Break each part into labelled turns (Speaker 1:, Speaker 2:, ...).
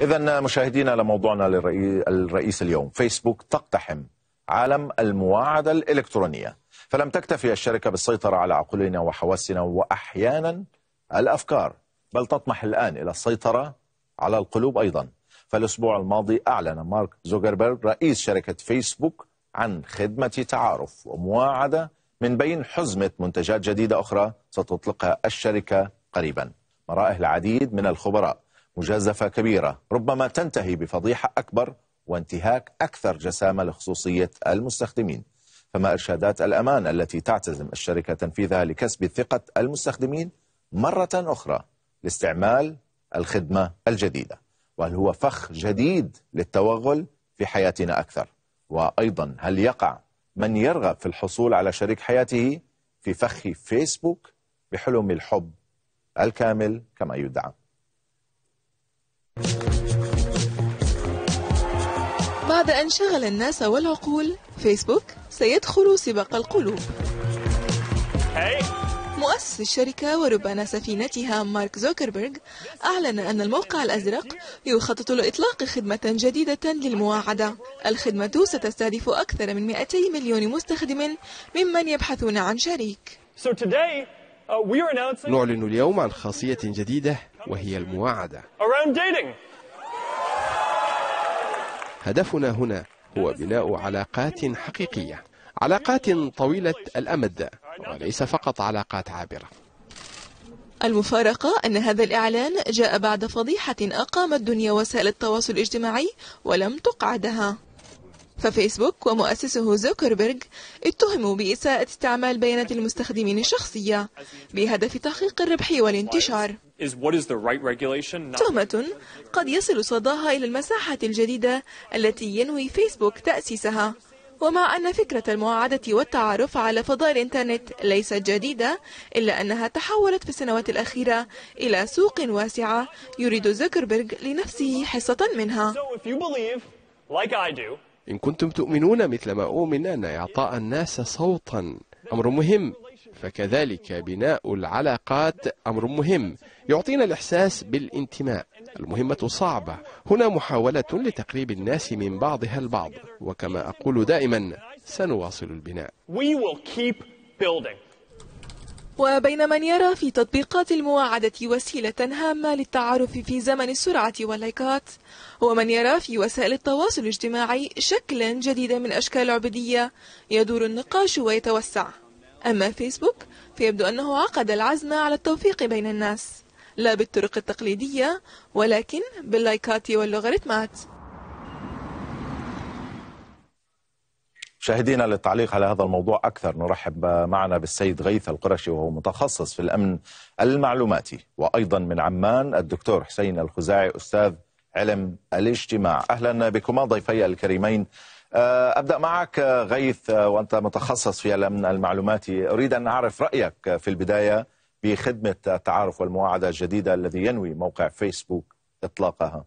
Speaker 1: إذا مشاهدينا لموضوعنا الرئيس اليوم فيسبوك تقتحم عالم المواعدة الإلكترونية فلم تكتفي الشركة بالسيطرة على عقولنا وحواسنا وأحيانا الأفكار بل تطمح الآن إلى السيطرة على القلوب أيضا فالأسبوع الماضي أعلن مارك زوكربيرغ رئيس شركة فيسبوك عن خدمة تعارف ومواعدة من بين حزمة منتجات جديدة أخرى ستطلقها الشركة قريبا مرائه العديد من الخبراء مجازفة كبيرة ربما تنتهي بفضيحة أكبر وانتهاك أكثر جسامة لخصوصية المستخدمين فما إرشادات الأمان التي تعتزم الشركة تنفيذها لكسب ثقة المستخدمين مرة أخرى لاستعمال الخدمة الجديدة وهل هو فخ جديد للتوغل في حياتنا أكثر وأيضا هل يقع من يرغب في الحصول على شريك حياته في فخ فيسبوك بحلم الحب الكامل كما يدعى
Speaker 2: بعد أن شغل الناس والعقول فيسبوك سيدخل سباق القلوب مؤسس الشركة وربان سفينتها مارك زوكربيرغ أعلن أن الموقع الأزرق يخطط لإطلاق خدمة جديدة للمواعدة الخدمة ستستهدف أكثر من 200 مليون مستخدم ممن يبحثون عن شريك uh, نعلن
Speaker 1: اليوم عن خاصية جديدة وهي المواعدة هدفنا هنا هو بناء علاقات حقيقية علاقات طويلة الأمد وليس فقط علاقات عابرة
Speaker 2: المفارقة أن هذا الإعلان جاء بعد فضيحة أقامت دنيا وسائل التواصل الاجتماعي ولم تقعدها ففيسبوك ومؤسسه زوكربيرغ اتهموا بإساءة استعمال بيانات المستخدمين الشخصية بهدف تحقيق الربح والانتشار تهمة قد يصل صداها إلى المساحة الجديدة التي ينوي فيسبوك تأسيسها ومع أن فكرة المعادة والتعارف على فضاء الإنترنت ليست جديدة إلا أنها تحولت في السنوات الأخيرة إلى سوق واسعة يريد زوكربيرغ لنفسه حصة منها
Speaker 1: إن كنتم تؤمنون مثل ما أؤمن أن إعطاء الناس صوتا أمر مهم فكذلك بناء العلاقات أمر مهم يعطينا الإحساس بالانتماء المهمة صعبة هنا محاولة لتقريب الناس من بعضها البعض وكما أقول دائما
Speaker 2: سنواصل البناء We will keep building. وبين من يرى في تطبيقات المواعدة وسيلة هامة للتعارف في زمن السرعة واللايكات ومن يرى في وسائل التواصل الاجتماعي شكلا جديدا من أشكال العبودية يدور النقاش ويتوسع أما فيسبوك فيبدو أنه عقد العزم على التوفيق بين الناس لا بالطرق التقليدية ولكن باللايكات واللوغاريتمات
Speaker 1: مشاهدينا للتعليق على هذا الموضوع أكثر نرحب معنا بالسيد غيث القرشي وهو متخصص في الأمن المعلوماتي وأيضا من عمان الدكتور حسين الخزاعي أستاذ علم الاجتماع أهلا بكما ضيفي الكريمين آه، أبدأ معك غيث آه، وأنت متخصص في الأمن المعلوماتي أريد أن أعرف رأيك آه، في البداية بخدمة التعارف والمواعدة الجديدة الذي ينوي موقع فيسبوك إطلاقها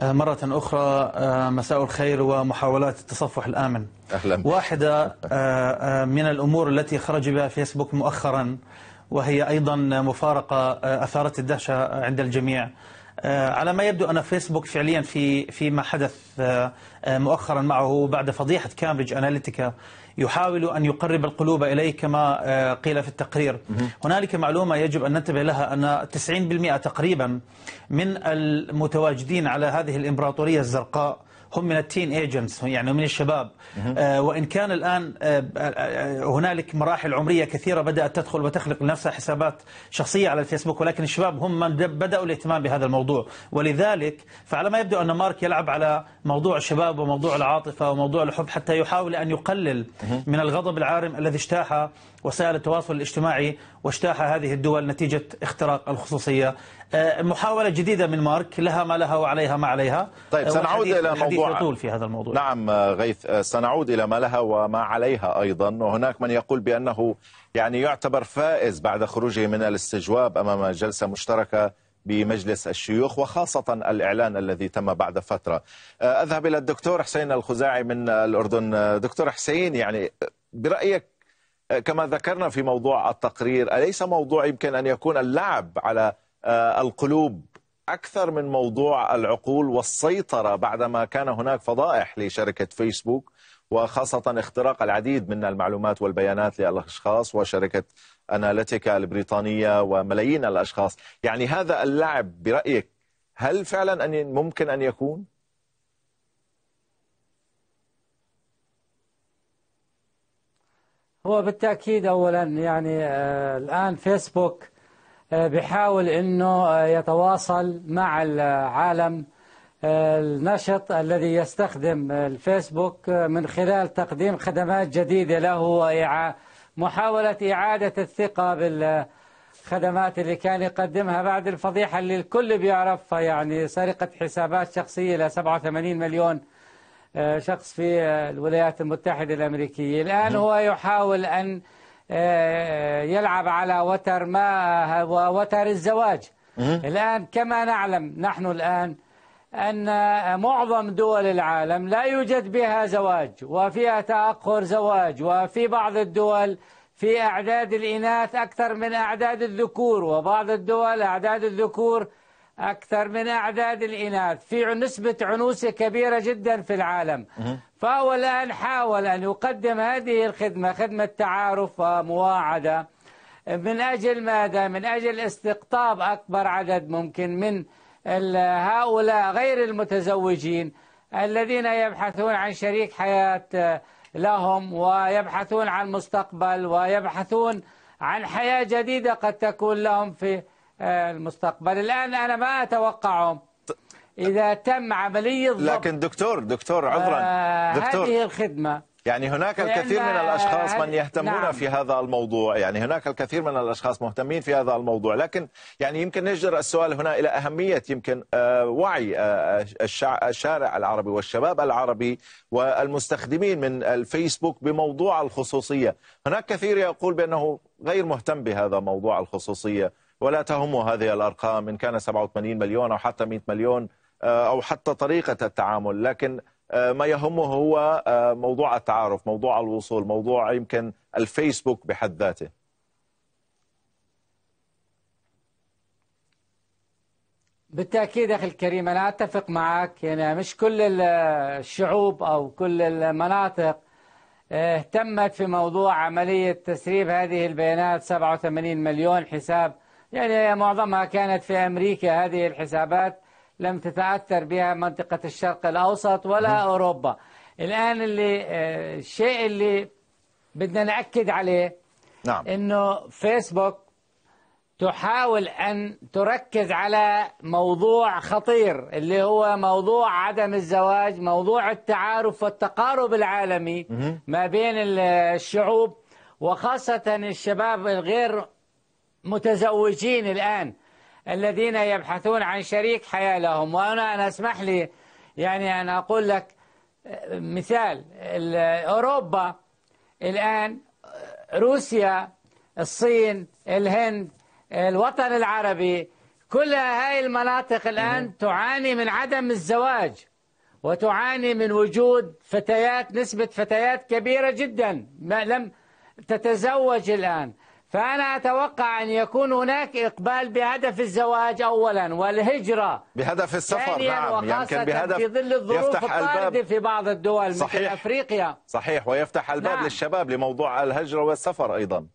Speaker 3: آه، مرة أخرى آه، مساء الخير ومحاولات التصفح الآمن أهلا واحدة آه، من الأمور التي خرج بها فيسبوك مؤخرا وهي أيضا مفارقة أثارت الدهشة عند الجميع آه، على ما يبدو أن فيسبوك فعليا في فيما حدث آه، آه، مؤخرا معه بعد فضيحة كامبريدج أناليتيكا يحاول أن يقرب القلوب إليه كما قيل في التقرير هنالك معلومة يجب أن ننتبه لها أن 90% تقريبا من المتواجدين على هذه الإمبراطورية الزرقاء هم من التين ايجنتس يعني من الشباب آه، وان كان الان آه، آه، هنالك مراحل عمريه كثيره بدات تدخل وتخلق لنفسها حسابات شخصيه على الفيسبوك ولكن الشباب هم من بداوا الاهتمام بهذا الموضوع ولذلك فعلى ما يبدو ان مارك يلعب على موضوع الشباب وموضوع العاطفه وموضوع الحب حتى يحاول ان يقلل من الغضب العارم الذي اجتاح وسائل التواصل الاجتماعي واجتاح هذه الدول نتيجة اختراق الخصوصية آه، محاولة جديدة من مارك لها ما لها وعليها ما
Speaker 1: عليها طيب آه، سنعود إلى موضوع يطول في هذا الموضوع نعم آه، غيث سنعود إلى ما لها وما عليها أيضا وهناك من يقول بأنه يعني يعتبر فائز بعد خروجه من الاستجواب أمام جلسة مشتركة بمجلس الشيوخ وخاصة الإعلان الذي تم بعد فترة أذهب إلى الدكتور حسين الخزاعي من الأردن دكتور حسين يعني برأيك كما ذكرنا في موضوع التقرير أليس موضوع يمكن أن يكون اللعب على آه، القلوب أكثر من موضوع العقول والسيطرة بعدما كان هناك فضائح لشركة فيسبوك وخاصة اختراق العديد من المعلومات والبيانات للأشخاص وشركة أناليتيكا البريطانية وملايين الأشخاص يعني هذا اللعب برأيك هل فعلا أن ممكن أن يكون؟
Speaker 4: هو بالتأكيد أولا يعني آه، الآن فيسبوك آه، بحاول أنه آه، يتواصل مع العالم النشط الذي يستخدم الفيسبوك من خلال تقديم خدمات جديدة له ومحاولة إعادة الثقة بالخدمات اللي كان يقدمها بعد الفضيحة اللي الكل بيعرفها يعني سرقة حسابات شخصية ل 87 مليون آه، شخص في آه، الولايات المتحدة الأمريكية الآن هو يحاول أن آه، يلعب على وتر ما وتر الزواج الآن كما نعلم نحن الآن أن معظم دول العالم لا يوجد بها زواج وفيها تأخر زواج وفي بعض الدول في أعداد الإناث أكثر من أعداد الذكور وبعض الدول أعداد الذكور أكثر من أعداد الإناث في نسبة عنوسة كبيرة جدا في العالم فهو الآن حاول أن يقدم هذه الخدمة خدمة تعارف ومواعدة من أجل ماذا؟ من أجل استقطاب أكبر عدد ممكن من هؤلاء غير المتزوجين الذين يبحثون عن شريك حياة آه، لهم ويبحثون عن مستقبل ويبحثون عن حياة جديدة قد تكون لهم في المستقبل الآن أنا ما أتوقعه إذا تم
Speaker 1: عملية ضبط لكن دكتور دكتور عذرا آه، دكتور هذه الخدمة يعني هناك الكثير من آه، الاشخاص من يهتمون نعم. في هذا الموضوع، يعني هناك الكثير من الاشخاص مهتمين في هذا الموضوع، لكن يعني يمكن نجر السؤال هنا الى اهميه يمكن آه، وعي الشارع العربي والشباب العربي والمستخدمين من الفيسبوك بموضوع الخصوصيه، هناك كثير يقول بانه غير مهتم بهذا موضوع الخصوصيه ولا تهمه هذه الأرقام إن كان 87 مليون أو حتى 100 مليون آه، أو حتى طريقة التعامل لكن آه، ما يهمه هو آه، موضوع التعارف موضوع الوصول موضوع يمكن الفيسبوك بحد ذاته
Speaker 4: بالتأكيد أخي الكريم أنا أتفق معك يعني مش كل الشعوب أو كل المناطق اهتمت في موضوع عملية تسريب هذه البيانات 87 مليون حساب يعني معظمها كانت في أمريكا هذه الحسابات لم تتأثر بها منطقة الشرق الأوسط ولا أوروبا الآن اللي آه، الشيء اللي بدنا نأكد عليه نعم. أنه فيسبوك تحاول أن تركز على موضوع خطير اللي هو موضوع عدم الزواج موضوع التعارف والتقارب العالمي ما بين الشعوب وخاصة الشباب الغير متزوجين الآن الذين يبحثون عن شريك حياة لهم وأنا أنا أسمح لي يعني أن أقول لك آه، مثال أوروبا الآن آه، روسيا الصين الهند الوطن العربي كل هاي المناطق الآن تعاني من عدم الزواج وتعاني من وجود فتيات نسبة فتيات كبيرة جدا ما لم تتزوج الآن فأنا أتوقع أن يكون هناك إقبال بهدف الزواج أولا والهجرة
Speaker 1: بهدف السفر نعم يمكن يعني بهدف في ظل الظروف يفتح الباب في بعض الدول صحيح مثل
Speaker 4: أفريقيا
Speaker 1: صحيح ويفتح الباب نعم للشباب لموضوع الهجرة والسفر أيضا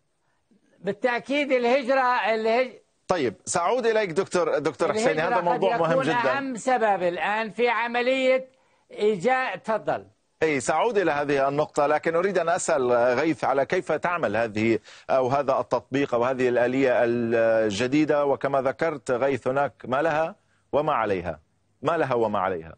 Speaker 4: بالتأكيد الهجرة الهج...
Speaker 1: طيب سأعود إليك دكتور دكتور حسين هذا موضوع مهم جدا أهم
Speaker 4: سبب الآن في عملية إيجاد تفضل
Speaker 1: أي سأعود إلى هذه النقطة لكن أريد أن أسأل غيث على كيف تعمل هذه أو هذا التطبيق أو هذه الآلية الجديدة وكما ذكرت غيث هناك ما لها وما عليها ما لها وما عليها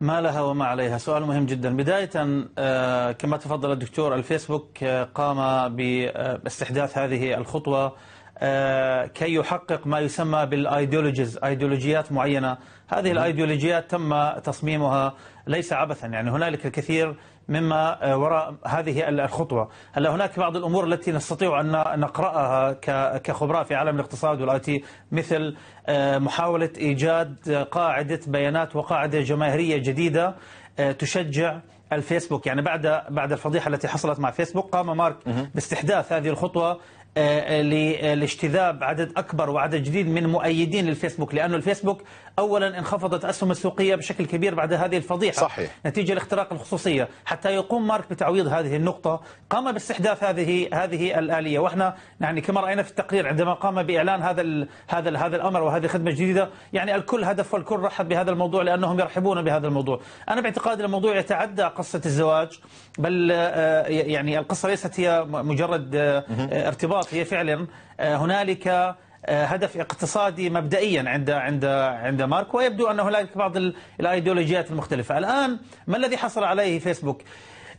Speaker 3: ما لها وما عليها سؤال مهم جدا بداية آه، كما تفضل الدكتور الفيسبوك آه، قام باستحداث هذه الخطوة آه، كي يحقق ما يسمى بالايديولوجيز ايديولوجيات معينة هذه الايديولوجيات تم تصميمها ليس عبثا يعني هنالك الكثير مما آه، وراء هذه الخطوة هلا هناك بعض الأمور التي نستطيع أن نقرأها كخبراء في عالم الاقتصاد والآتي مثل آه، محاولة إيجاد قاعدة بيانات وقاعدة جماهيرية جديدة آه، تشجع الفيسبوك يعني بعد بعد الفضيحه التي حصلت مع فيسبوك قام مارك باستحداث هذه الخطوه آه، آه، لاجتذاب عدد أكبر وعدد جديد من مؤيدين للفيسبوك لانه الفيسبوك أولا انخفضت أسهم السوقية بشكل كبير بعد هذه الفضيحة صحيح. نتيجة لاختراق الخصوصية حتى يقوم مارك بتعويض هذه النقطة قام باستحداث هذه هذه الآلية وإحنا يعني كما رأينا في التقرير عندما قام بإعلان هذا الـ هذا الـ هذا الأمر وهذه خدمة جديدة يعني الكل هدف والكل رحب بهذا الموضوع لأنهم يرحبون بهذا الموضوع أنا باعتقادي الموضوع يتعدى قصة الزواج بل آه، يعني القصة ليست هي مجرد ارتباط الأوقاف هي فعلا آه، هنالك آه، هدف اقتصادي مبدئيا عند عند عند مارك ويبدو ان هنالك بعض الايديولوجيات المختلفه، الان ما الذي حصل عليه فيسبوك؟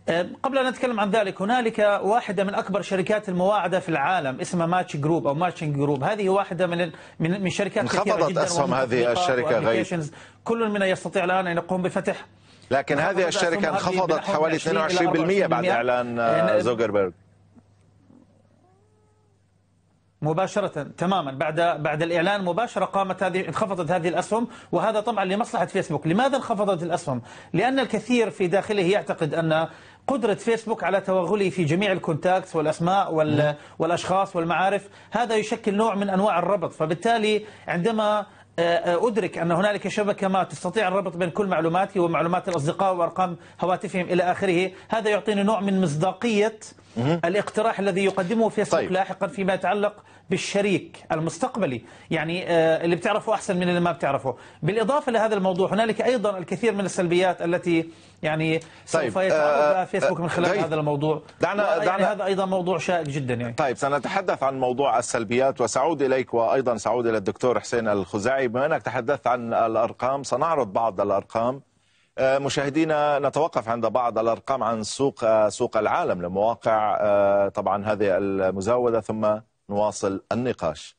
Speaker 3: آه، قبل ان نتكلم عن ذلك هنالك واحده من اكبر شركات المواعده في العالم اسمها ماتش جروب او ماتشنج جروب هذه واحده من من من شركات انخفضت اسهم هذه الشركه غير كل منا يستطيع الان ان يقوم بفتح
Speaker 1: لكن هذه الشركه انخفضت حوالي 22% بعد اعلان زوجربرج
Speaker 3: مباشرة تماما بعد بعد الإعلان مباشرة قامت هذه انخفضت هذه الأسهم وهذا طبعا لمصلحة فيسبوك لماذا انخفضت الأسهم؟ لأن الكثير في داخله يعتقد أن قدرة فيسبوك على توغله في جميع الكونتاكتس والأسماء وال نعم. والأشخاص والمعارف هذا يشكل نوع من أنواع الربط فبالتالي عندما آه، أدرك أن هنالك شبكة ما تستطيع الربط بين كل معلوماتي ومعلومات الأصدقاء وأرقام هواتفهم إلى آخره هذا يعطيني نوع من مصداقية الاقتراح الذي يقدمه فيسبوك طيب. لاحقا فيما يتعلق بالشريك المستقبلي يعني آه، اللي بتعرفه أحسن من اللي ما بتعرفه بالإضافة لهذا الموضوع هنالك أيضا الكثير من السلبيات التي يعني طيب. سوف آه، يتعرض لها آه، فيسبوك من خلال هذا الموضوع دعنا, يعني دعنا يعني
Speaker 1: هذا أيضا موضوع شائك جدا يعني. طيب سنتحدث عن موضوع السلبيات وسعود إليك وأيضا سعود إلى الدكتور حسين الخزاعي بما أنك تحدثت عن الأرقام سنعرض بعض الأرقام آه، مشاهدينا نتوقف عند بعض الارقام عن سوق آه، سوق العالم لمواقع آه، طبعا هذه المزاوده ثم نواصل النقاش.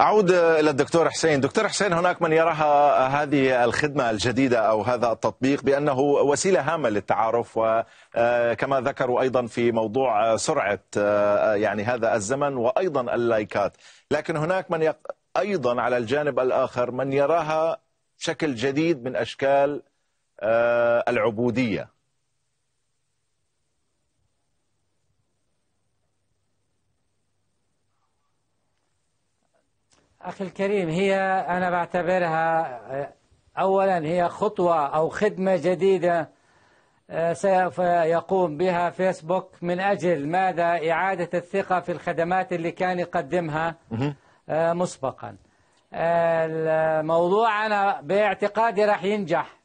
Speaker 1: أعود إلى الدكتور حسين دكتور حسين هناك من يراها هذه الخدمة الجديدة أو هذا التطبيق بأنه وسيلة هامة للتعارف وكما آه، ذكروا أيضا في موضوع آه، سرعة آه، يعني هذا الزمن وأيضا اللايكات لكن هناك من يق... أيضا على الجانب الآخر من يراها شكل جديد من أشكال العبودية
Speaker 4: أخي الكريم هي أنا بعتبرها آه، أولا هي خطوة أو خدمة جديدة آه، سوف يقوم بها فيسبوك من أجل ماذا إعادة الثقة في الخدمات اللي كان يقدمها آه، مسبقا الموضوع أنا باعتقادي راح ينجح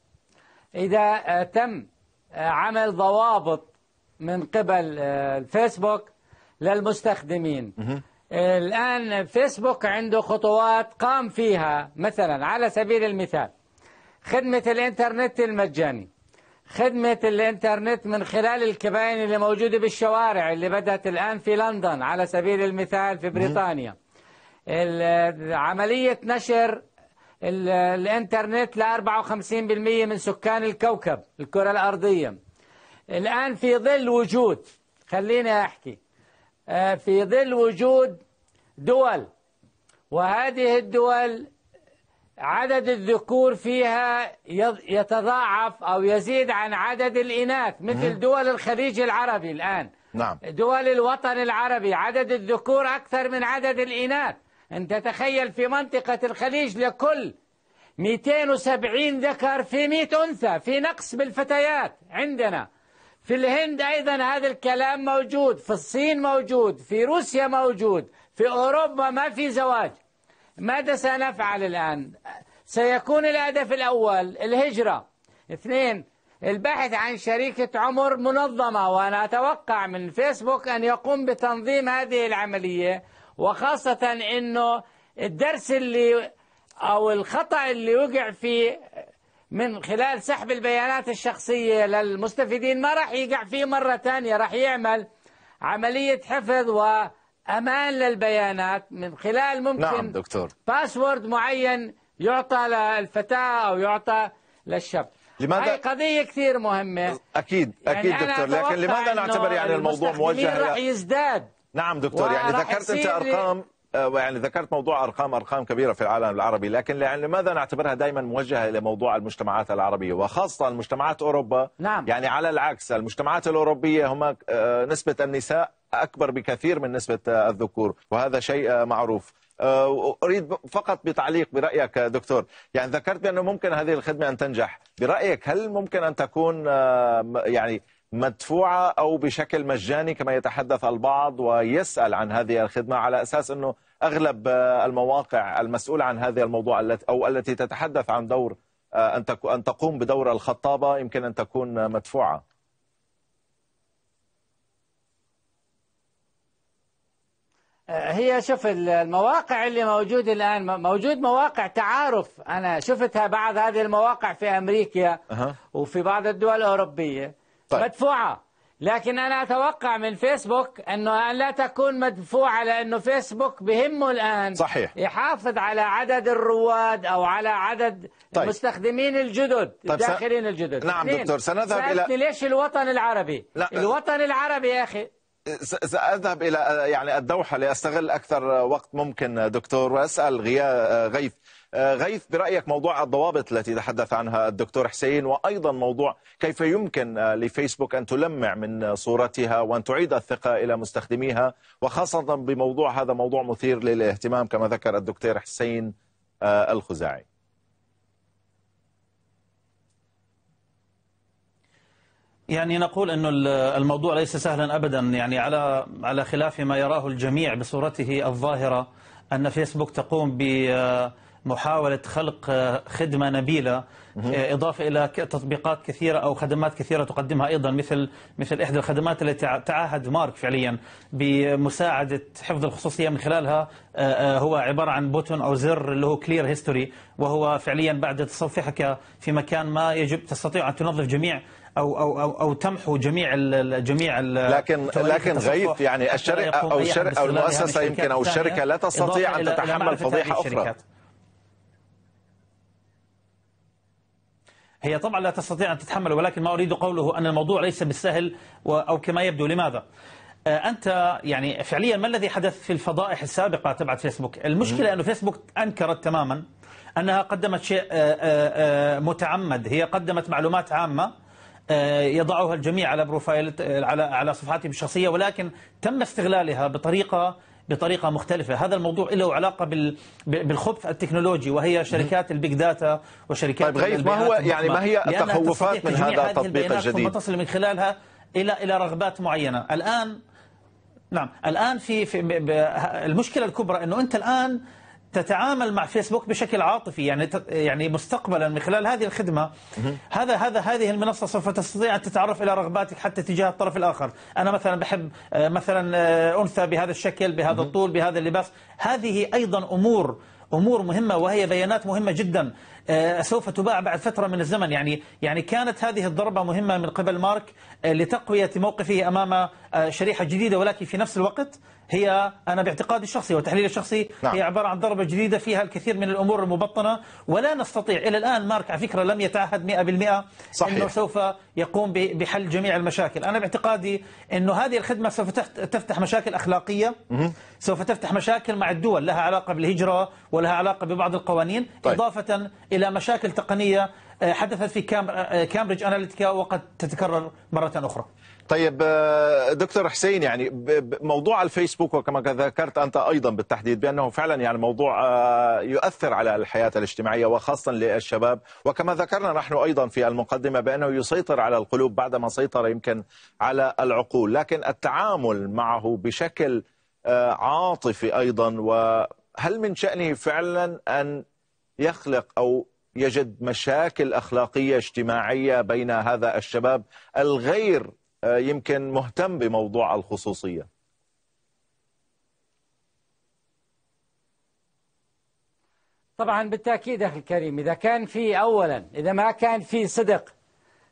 Speaker 4: إذا تم عمل ضوابط من قبل الفيسبوك للمستخدمين الآن فيسبوك عنده خطوات قام فيها مثلا على سبيل المثال خدمة الإنترنت المجاني خدمة الإنترنت من خلال الكباين اللي موجودة بالشوارع اللي بدأت الآن في لندن على سبيل المثال في بريطانيا عملية نشر الإنترنت ل 54% من سكان الكوكب الكرة الأرضية الآن في ظل وجود خليني أحكي آه، في ظل وجود دول وهذه الدول عدد الذكور فيها يتضاعف أو يزيد عن عدد الإناث مثل دول الخليج العربي الآن نعم. دول الوطن العربي عدد الذكور أكثر من عدد الإناث أنت تخيل في منطقة الخليج لكل 270 ذكر في 100 أنثى في نقص بالفتيات عندنا في الهند أيضا هذا الكلام موجود في الصين موجود في روسيا موجود في أوروبا ما في زواج ماذا سنفعل الآن سيكون الهدف الأول الهجرة اثنين البحث عن شريكة عمر منظمة وأنا أتوقع من فيسبوك أن يقوم بتنظيم هذه العملية وخاصة أنه الدرس اللي أو الخطأ اللي وقع فيه من خلال سحب البيانات الشخصية للمستفيدين ما راح يقع فيه مرة ثانية راح يعمل عملية حفظ و أمان للبيانات من خلال ممكن نعم دكتور باسورد معين يعطى للفتاة أو يعطى للشاب لماذا هاي قضية كثير مهمة
Speaker 1: أكيد يعني أكيد يعني دكتور لكن لماذا نعتبر يعني الموضوع موجه راح يزداد نعم دكتور يعني ذكرت أنت أرقام آه، ويعني ذكرت موضوع ارقام ارقام كبيره في العالم العربي لكن يعني لماذا نعتبرها دائما موجهه الى موضوع المجتمعات العربيه وخاصه المجتمعات اوروبا نعم. يعني على العكس المجتمعات الاوروبيه هم آه، نسبه النساء اكبر بكثير من نسبه آه، الذكور وهذا شيء معروف اريد فقط بتعليق برايك دكتور يعني ذكرت بانه ممكن هذه الخدمه ان تنجح برايك هل ممكن ان تكون يعني مدفوعه او بشكل مجاني كما يتحدث البعض ويسال عن هذه الخدمه على اساس انه اغلب آه، المواقع المسؤوله عن هذا الموضوع التي او التي تتحدث عن دور آه، ان ان تقوم بدور الخطابه يمكن ان تكون آه، مدفوعه.
Speaker 4: هي شوف المواقع اللي موجوده الان موجود مواقع تعارف انا شفتها بعض هذه المواقع في امريكا أه. وفي بعض الدول الاوروبيه طيب. مدفوعه لكن أنا أتوقع من فيسبوك أنه لا تكون مدفوعة لأنه فيسبوك بهمه الآن صحيح يحافظ على عدد الرواد أو على عدد طيب. المستخدمين الجدد طيب الداخلين س... الجدد نعم دكتور سنذهب إلى ليش الوطن العربي لا. الوطن العربي يا أخي
Speaker 1: سأذهب إلى يعني الدوحة لأستغل أكثر وقت ممكن دكتور وأسأل غياث غيث برأيك موضوع الضوابط التي تحدث عنها الدكتور حسين وأيضا موضوع كيف يمكن آه، لفيسبوك أن تلمع من صورتها وأن تعيد الثقة إلى مستخدميها وخاصة بموضوع هذا موضوع مثير للاهتمام كما ذكر الدكتور حسين آه، الخزاعي
Speaker 3: يعني نقول انه الموضوع ليس سهلا أبدا يعني على على خلاف ما يراه الجميع بصورته الظاهرة أن فيسبوك تقوم ب آه، محاولة خلق آه، خدمة نبيلة آه، إضافة إلى تطبيقات كثيرة أو خدمات كثيرة تقدمها أيضا مثل مثل إحدى الخدمات التي تعهد مارك فعليا بمساعدة حفظ الخصوصية من خلالها آه، هو عبارة عن بوتون أو زر اللي هو كلير هيستوري وهو فعليا بعد تصفحك في مكان ما يجب تستطيع أن تنظف جميع او او او, أو تمحو جميع ال جميع ال لكن لكن غيب يعني الشركه او او المؤسسه يعني يمكن او الشركه لا تستطيع ان تتحمل فضيحه اخرى هي طبعا لا تستطيع أن تتحمل ولكن ما أريد قوله أن الموضوع ليس بالسهل أو كما يبدو لماذا آه، أنت يعني فعليا ما الذي حدث في الفضائح السابقة تبعت فيسبوك المشكلة أنه فيسبوك أنكرت تماما أنها قدمت شيء آه، آه، متعمد هي قدمت معلومات عامة يضعها الجميع على بروفايل على على صفحاتهم الشخصية ولكن تم استغلالها بطريقة بطريقة مختلفة هذا الموضوع له علاقة بالخبث التكنولوجي وهي شركات البيج داتا وشركات طيب غيث ما هو يعني ما هي التخوفات من هذا التطبيق الجديد تصل من خلالها إلى إلى رغبات معينة الآن نعم الآن في, في المشكلة الكبرى أنه أنت الآن تتعامل مع فيسبوك بشكل عاطفي يعني يعني مستقبلا من خلال هذه الخدمه هذا هذا هذه المنصه سوف تستطيع ان تتعرف الى رغباتك حتى تجاه الطرف الاخر، انا مثلا بحب آه، مثلا آه، انثى بهذا الشكل، بهذا الطول، بهذا اللباس، هذه ايضا امور امور مهمه وهي بيانات مهمه جدا آه، سوف تباع بعد فترة من الزمن يعني يعني كانت هذه الضربة مهمة من قبل مارك آه، لتقوية موقفه أمام آه، شريحة جديدة ولكن في نفس الوقت هي أنا باعتقادي الشخصي وتحليلي الشخصي نعم. هي عبارة عن ضربة جديدة فيها الكثير من الأمور المبطنة ولا نستطيع إلى الآن مارك على فكرة لم يتعهد 100% صحيح. أنه سوف يقوم بحل جميع المشاكل أنا باعتقادي أنه هذه الخدمة سوف تفتح مشاكل أخلاقية سوف تفتح مشاكل مع الدول لها علاقة بالهجرة ولها علاقة ببعض القوانين طيب. إضافة إلى مشاكل تقنية آه، حدثت في كامبريدج أناليتيكا آه، وقد تتكرر مرة أخرى
Speaker 1: طيب آه، دكتور حسين يعني موضوع الفيسبوك وكما ذكرت انت ايضا بالتحديد بانه فعلا يعني موضوع يؤثر على الحياه الاجتماعيه وخاصه للشباب وكما ذكرنا نحن ايضا في المقدمه بانه يسيطر على القلوب بعدما سيطر يمكن على العقول لكن التعامل معه بشكل عاطفي ايضا وهل من شانه فعلا ان يخلق أو يجد مشاكل أخلاقية اجتماعية بين هذا الشباب الغير آه، يمكن مهتم بموضوع الخصوصية
Speaker 4: طبعا بالتأكيد أخي الكريم إذا كان في أولا إذا ما كان في صدق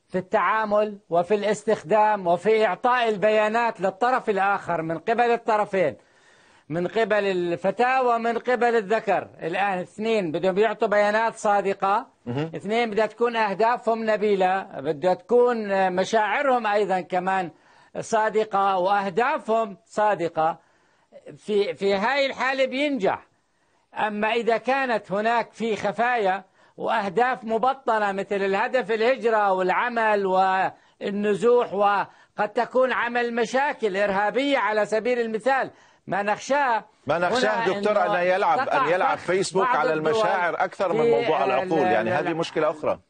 Speaker 4: في التعامل وفي الاستخدام وفي إعطاء البيانات للطرف الآخر من قبل الطرفين من قبل الفتاة ومن قبل الذكر الآن اثنين بدهم يعطوا بيانات صادقة اثنين بدها تكون أهدافهم نبيلة بدها تكون مشاعرهم أيضا كمان صادقة وأهدافهم صادقة في في هاي الحالة بينجح أما إذا كانت هناك في خفايا وأهداف مبطنة مثل الهدف الهجرة والعمل والنزوح وقد تكون عمل مشاكل إرهابية على سبيل المثال ما نخشاه ما نخشاه دكتور ان يلعب ان يلعب فيسبوك على المشاعر اكثر من موضوع العقول يعني هذه مشكله اخرى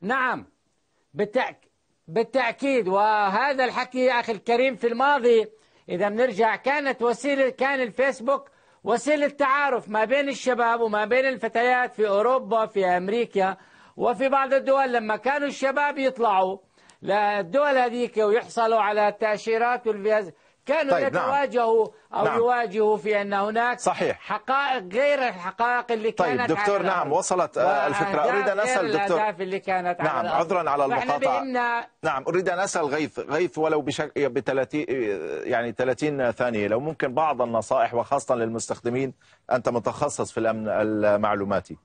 Speaker 4: نعم بتأك... بالتاكيد وهذا الحكي يا اخي الكريم في الماضي اذا بنرجع كانت وسيله كان الفيسبوك وسيله تعارف ما بين الشباب وما بين الفتيات في اوروبا في امريكا وفي بعض الدول لما كانوا الشباب يطلعوا للدول هذيك ويحصلوا على تأشيرات والفيز كانوا طيب نعم. يتواجهوا نعم. أو نعم. يواجهوا في أن هناك صحيح. حقائق غير الحقائق اللي طيب، كانت طيب دكتور على نعم وصلت آه، الفكرة أريد أن أسأل دكتور اللي كانت نعم على عذرا على المقاطعة
Speaker 1: نعم أريد أن أسأل غيث غيث ولو بشك... ب 30 يعني 30 ثانية لو ممكن بعض النصائح وخاصة للمستخدمين أنت متخصص في الأمن المعلوماتي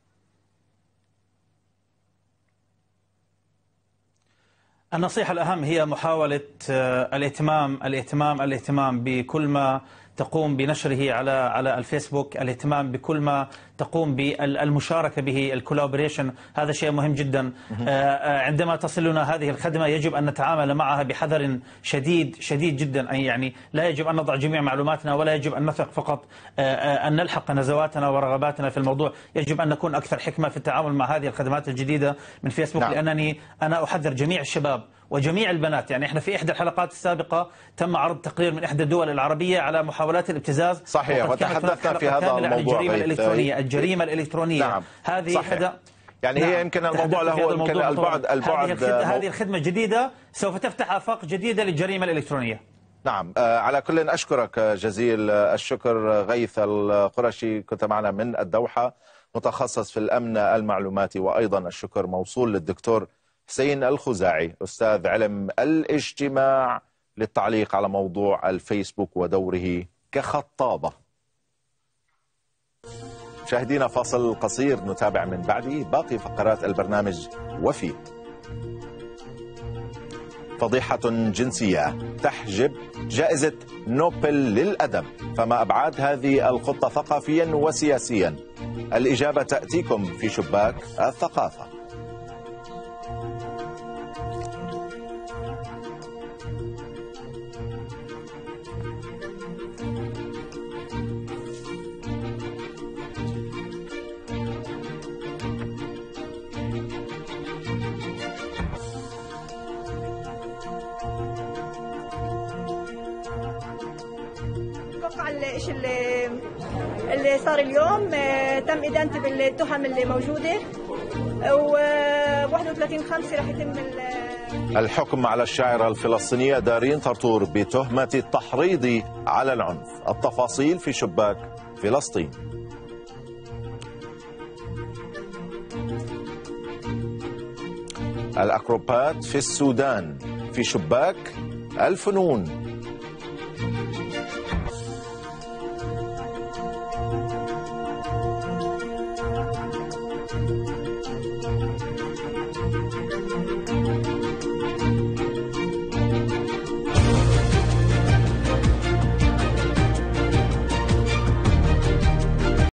Speaker 3: النصيحة الأهم هي محاولة آه، الاهتمام الاهتمام الاهتمام بكل ما تقوم بنشره على على الفيسبوك الاهتمام بكل ما تقوم بالمشاركة به الكولابريشن هذا شيء مهم جدا آه، آه، عندما تصلنا هذه الخدمة يجب أن نتعامل معها بحذر شديد شديد جدا أي يعني لا يجب أن نضع جميع معلوماتنا ولا يجب أن نثق فقط آه، أن نلحق نزواتنا ورغباتنا في الموضوع يجب أن نكون أكثر حكمة في التعامل مع هذه الخدمات الجديدة من فيسبوك نعم. لأنني أنا أحذر جميع الشباب وجميع البنات يعني احنا في احدى الحلقات السابقه تم عرض تقرير من احدى الدول العربيه على محاولات الابتزاز صحيح وتحدثنا في هذا الموضوع الجريمه الالكترونيه الجريمة إيه، الإلكترونية نعم. هذه صحيح. حدا
Speaker 1: يعني نعم. هي يمكن الموضوع له يمكن البعد البعد هذه, الخدمه, هذه
Speaker 3: الخدمة الجديدة سوف تفتح آفاق جديدة للجريمة الإلكترونية
Speaker 1: نعم آه، على كل أشكرك آه، جزيل آه، الشكر غيث القرشي كنت معنا من الدوحة متخصص في الأمن المعلوماتي وأيضا الشكر موصول للدكتور حسين الخزاعي أستاذ علم الاجتماع للتعليق على موضوع الفيسبوك ودوره كخطابة مشاهدينا فاصل قصير نتابع من بعده باقي فقرات البرنامج وفي فضيحة جنسية تحجب جائزة نوبل للأدب فما أبعاد هذه الخطة ثقافيا وسياسيا الإجابة تأتيكم في شباك الثقافة
Speaker 2: اللي صار اليوم آه، تم ادانتي بالتهم اللي موجوده و 31 5 رح يتم
Speaker 1: الحكم على الشاعرة الفلسطينية دارين طرطور بتهمة التحريض على العنف التفاصيل في شباك فلسطين الأكروبات في السودان في شباك الفنون